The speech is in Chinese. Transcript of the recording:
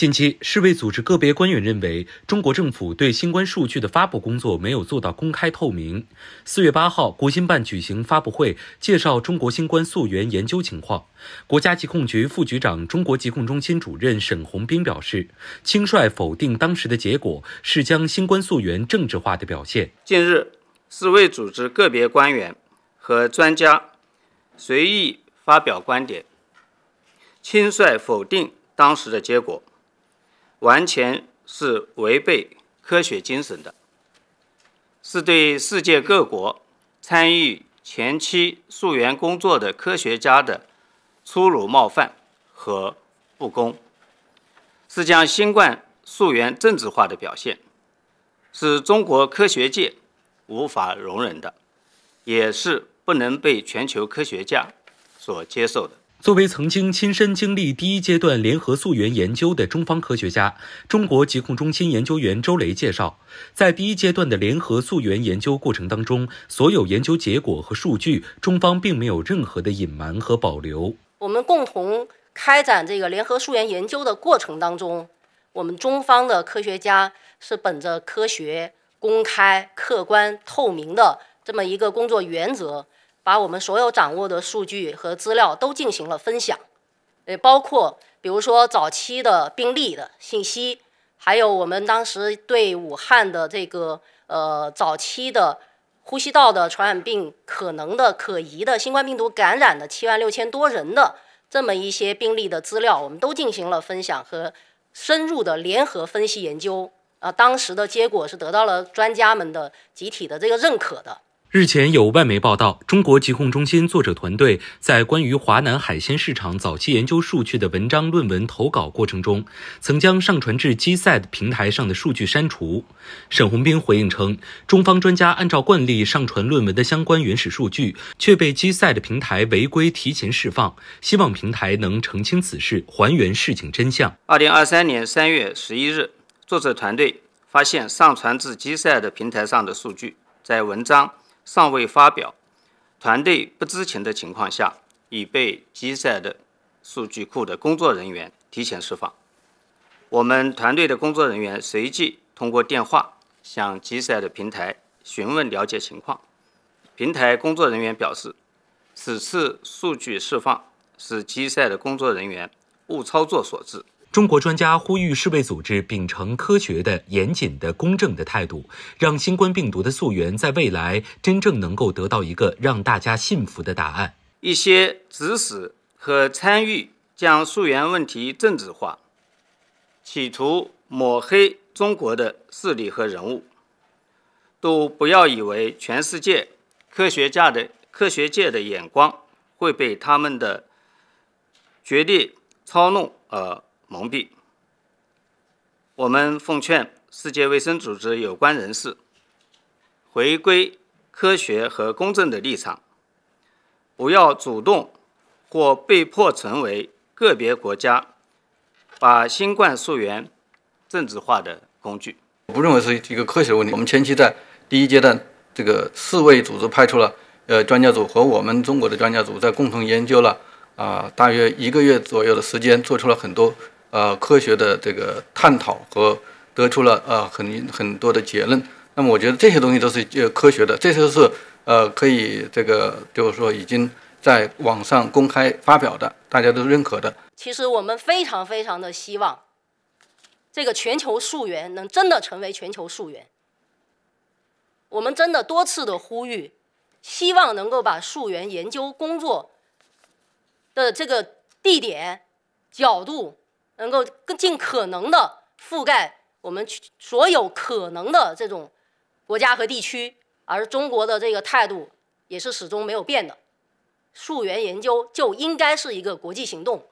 近期，世卫组织个别官员认为，中国政府对新冠数据的发布工作没有做到公开透明。四月八号，国新办举行发布会，介绍中国新冠溯源研究情况。国家疾控局副局长、中国疾控中心主任沈宏斌表示，轻率否定当时的结果，是将新冠溯源政治化的表现。近日，世卫组织个别官员和专家随意发表观点，轻率否定当时的结果。完全是违背科学精神的，是对世界各国参与前期溯源工作的科学家的粗鲁冒犯和不公，是将新冠溯源政治化的表现，是中国科学界无法容忍的，也是不能被全球科学家所接受的。作为曾经亲身经历第一阶段联合溯源研究的中方科学家，中国疾控中心研究员周雷介绍，在第一阶段的联合溯源研究过程当中，所有研究结果和数据，中方并没有任何的隐瞒和保留。我们共同开展这个联合溯源研究的过程当中，我们中方的科学家是本着科学、公开、客观、透明的这么一个工作原则。把我们所有掌握的数据和资料都进行了分享，呃，包括比如说早期的病例的信息，还有我们当时对武汉的这个呃早期的呼吸道的传染病可能的可疑的新冠病毒感染的七万六千多人的这么一些病例的资料，我们都进行了分享和深入的联合分析研究啊，当时的结果是得到了专家们的集体的这个认可的。日前有外媒报道，中国疾控中心作者团队在关于华南海鲜市场早期研究数据的文章论文投稿过程中，曾将上传至 Gsat 平台上的数据删除。沈宏斌回应称，中方专家按照惯例上传论文的相关原始数据，却被 Gsat 平台违规提前释放，希望平台能澄清此事，还原事情真相。二零二三年三月十一日，作者团队发现上传至 Gsat 平台上的数据在文章。尚未发表，团队不知情的情况下，已被 s 赛的数据库的工作人员提前释放。我们团队的工作人员随即通过电话向 s 赛的平台询问了解情况。平台工作人员表示，此次数据释放是 s 赛的工作人员误操作所致。中国专家呼吁世卫组织秉承科学的、严谨的、公正的态度，让新冠病毒的溯源在未来真正能够得到一个让大家信服的答案。一些指使和参与将溯源问题政治化，企图抹黑中国的势力和人物，都不要以为全世界科学家的科学界的眼光会被他们的决对操弄而。蒙蔽，我们奉劝世界卫生组织有关人士回归科学和公正的立场，不要主动或被迫成为个别国家把新冠溯源政治化的工具。我不认为是一个科学问题。我们前期在第一阶段，这个世卫组织派出了呃专家组和我们中国的专家组在共同研究了啊大约一个月左右的时间，做出了很多。呃，科学的这个探讨和得出了呃很很多的结论。那么，我觉得这些东西都是呃科学的，这些是呃可以这个就是说已经在网上公开发表的，大家都认可的。其实我们非常非常的希望，这个全球溯源能真的成为全球溯源。我们真的多次的呼吁，希望能够把溯源研究工作的这个地点、角度。能够更尽可能的覆盖我们所有可能的这种国家和地区，而中国的这个态度也是始终没有变的。溯源研究就应该是一个国际行动。